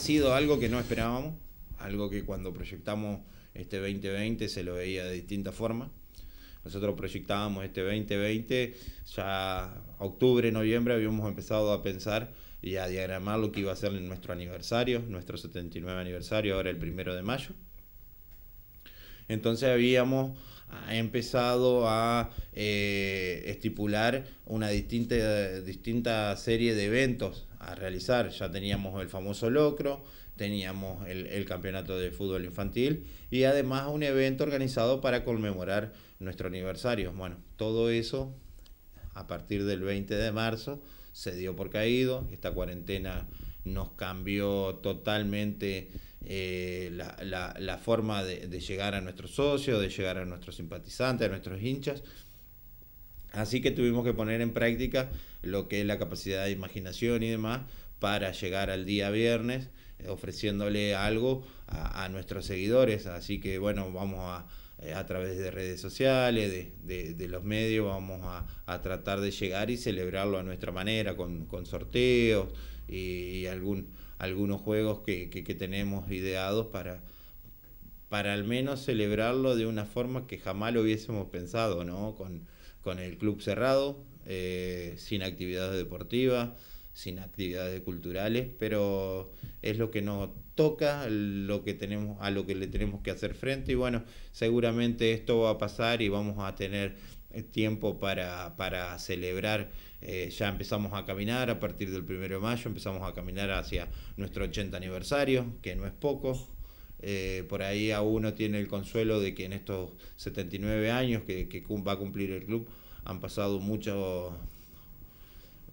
sido algo que no esperábamos, algo que cuando proyectamos este 2020 se lo veía de distinta forma. Nosotros proyectábamos este 2020, ya octubre, noviembre habíamos empezado a pensar y a diagramar lo que iba a ser nuestro aniversario, nuestro 79 aniversario, ahora el primero de mayo. Entonces habíamos ha empezado a eh, estipular una distinta, distinta serie de eventos a realizar. Ya teníamos el famoso locro, teníamos el, el, campeonato de fútbol infantil y además un evento organizado para conmemorar nuestro aniversario. Bueno, todo eso a partir del 20 de marzo se dio por caído. Esta cuarentena nos cambió totalmente eh, la, forma de, llegar a nuestros socios, de llegar a nuestros simpatizantes, a nuestros hinchas. Así que tuvimos que poner en práctica lo que es la capacidad de imaginación y demás para llegar al día viernes ofreciéndole algo a, nuestros seguidores. Así que bueno, vamos a, eh, a través de redes sociales, de, los medios, vamos a, tratar de llegar y celebrarlo a nuestra manera, con, sorteos y algún algunos juegos que, que, tenemos ideados para, para al menos celebrarlo de una forma que jamás lo hubiésemos pensado, ¿no? Con, con el club cerrado, eh, sin actividades deportivas, sin actividades culturales, pero es lo que nos toca, lo que tenemos, a lo que le tenemos que hacer frente y bueno, seguramente esto va a pasar y vamos a tener eh, tiempo para, para celebrar. Eh, ya empezamos a caminar a partir del 1 de mayo, empezamos a caminar hacia nuestro 80 aniversario, que no es poco. Eh, por ahí a uno tiene el consuelo de que en estos 79 años que, que va a cumplir el club han pasado mucho,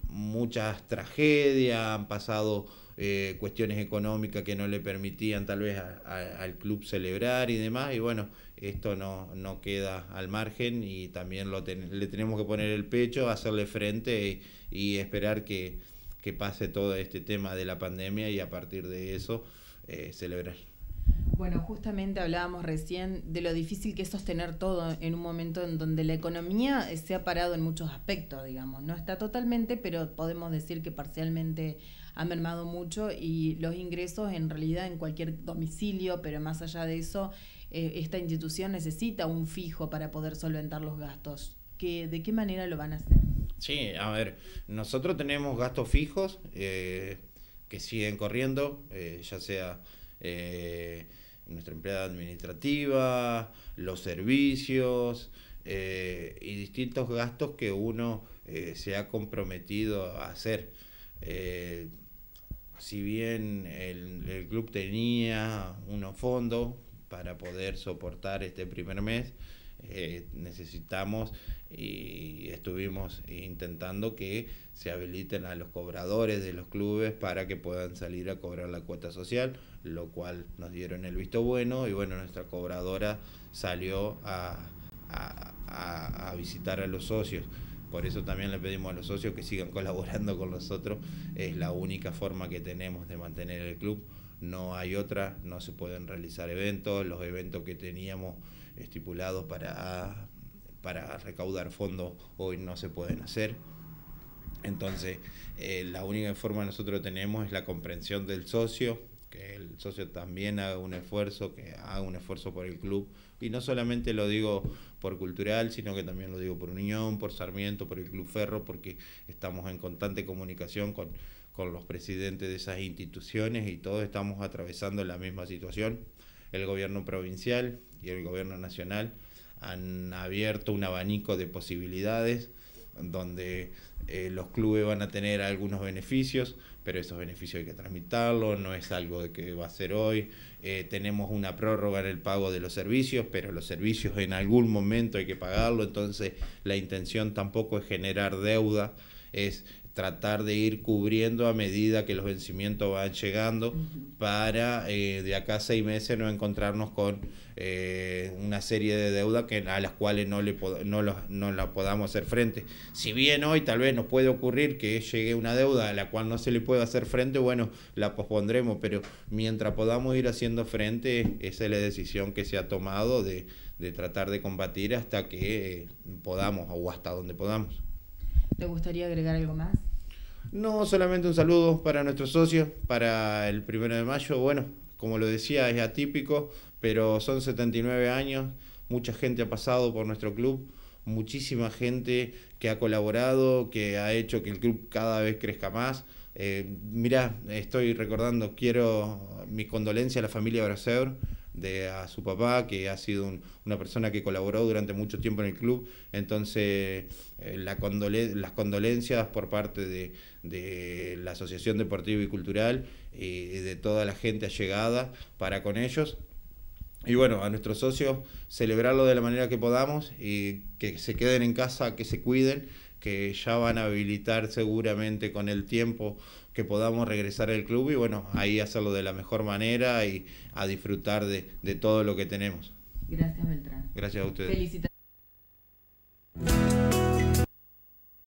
muchas tragedias, han pasado eh, cuestiones económicas que no le permitían tal vez al club celebrar y demás, y bueno, esto no, no queda al margen y también lo le tenemos que poner el pecho, hacerle frente y, esperar que, pase todo este tema de la pandemia y a partir de eso eh, celebrar. Bueno, justamente hablábamos recién de lo difícil que es sostener todo en un momento en donde la economía se ha parado en muchos aspectos, digamos. No está totalmente, pero podemos decir que parcialmente ha mermado mucho y los ingresos en realidad en cualquier domicilio, pero más allá de eso, eh, esta institución necesita un fijo para poder solventar los gastos. ¿Qué, ¿De qué manera lo van a hacer? Sí, a ver, nosotros tenemos gastos fijos eh, que siguen corriendo, eh, ya sea nuestra empleada administrativa, los servicios eh, y distintos gastos que uno eh, se ha comprometido a hacer. Eh, si bien el, el, club tenía unos fondos para poder soportar este primer mes, necesitamos y estuvimos intentando que se habiliten a los cobradores de los clubes para que puedan salir a cobrar la cuota social lo cual nos dieron el visto bueno y bueno, nuestra cobradora salió a, visitar a los socios. Por eso también le pedimos a los socios que sigan colaborando con nosotros. Es la única forma que tenemos de mantener el club. No hay otra, no se pueden realizar eventos. Los eventos que teníamos estipulados para, recaudar fondos hoy no se pueden hacer. Entonces, eh, la única forma que nosotros tenemos es la comprensión del socio, que el socio también haga un esfuerzo, que haga un esfuerzo por el club. Y no solamente lo digo por cultural, sino que también lo digo por Unión, por Sarmiento, por el Club Ferro, porque estamos en constante comunicación con, con los presidentes de esas instituciones y todos estamos atravesando la misma situación. El gobierno provincial y el gobierno nacional han abierto un abanico de posibilidades donde eh, los clubes van a tener algunos beneficios, pero esos beneficios hay que transmitirlos, no es algo de que va a ser hoy. Eh, tenemos una prórroga en el pago de los servicios, pero los servicios en algún momento hay que pagarlo, entonces la intención tampoco es generar deuda, es tratar de ir cubriendo a medida que los vencimientos van llegando para eh, de acá a seis meses no encontrarnos con eh, una serie de deudas que, a las cuales no, le no, no la podamos hacer frente. Si bien hoy tal vez nos puede ocurrir que llegue una deuda a la cual no se le puede hacer frente, bueno, la pospondremos, pero mientras podamos ir haciendo frente, esa es la decisión que se ha tomado de, de tratar de combatir hasta que eh, podamos o hasta donde podamos. ¿Te gustaría agregar algo más? No, solamente un saludo para nuestros socios, para el primero de mayo. Bueno, como lo decía, es atípico, pero son 79 años, mucha gente ha pasado por nuestro club, muchísima gente que ha colaborado, que ha hecho que el club cada vez crezca más. Eh, mirá, estoy recordando, quiero mi condolencia a la familia Braseur de a su papá, que ha sido una persona que colaboró durante mucho tiempo en el club. Entonces, eh, las condolencias por parte de, de, la Asociación Deportiva y Cultural eh, y de toda la gente allegada para con ellos. Y bueno, a nuestros socios, celebrarlo de la manera que podamos y que se queden en casa, que se cuiden, que ya van a habilitar seguramente con el tiempo que podamos regresar al club y bueno, ahí hacerlo de la mejor manera y a disfrutar de, todo lo que tenemos. Gracias, Beltrán. Gracias a ustedes.